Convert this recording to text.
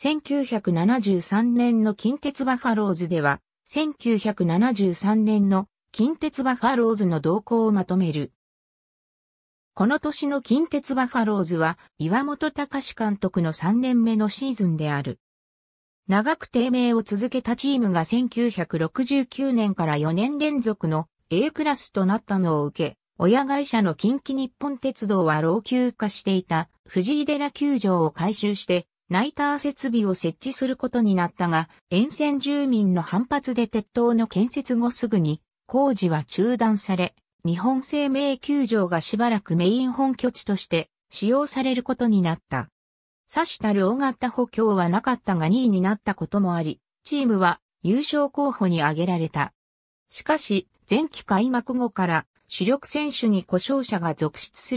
1973年の近鉄バファローズでは、1973年の近鉄バファローズの動向をまとめる。この年の近鉄バファローズは岩本隆監督の3年目のシーズンである。長く低迷を続けたチームが1969年から4年連続の A クラスとなったのを受け、親会社の近畿日本鉄道は老朽化していた藤井寺球場を改修してナイター設備を設置することになったが、沿線住民の反発で鉄塔の建設後すぐに工事は中断され、日本生命球場がしばらくメイン本拠地として使用されることになった。刺したる大型補強はなかったが2位になったこともあり、チームは優勝候補に挙げられた。しかし、前期開幕後から主力選手に故障者が続出する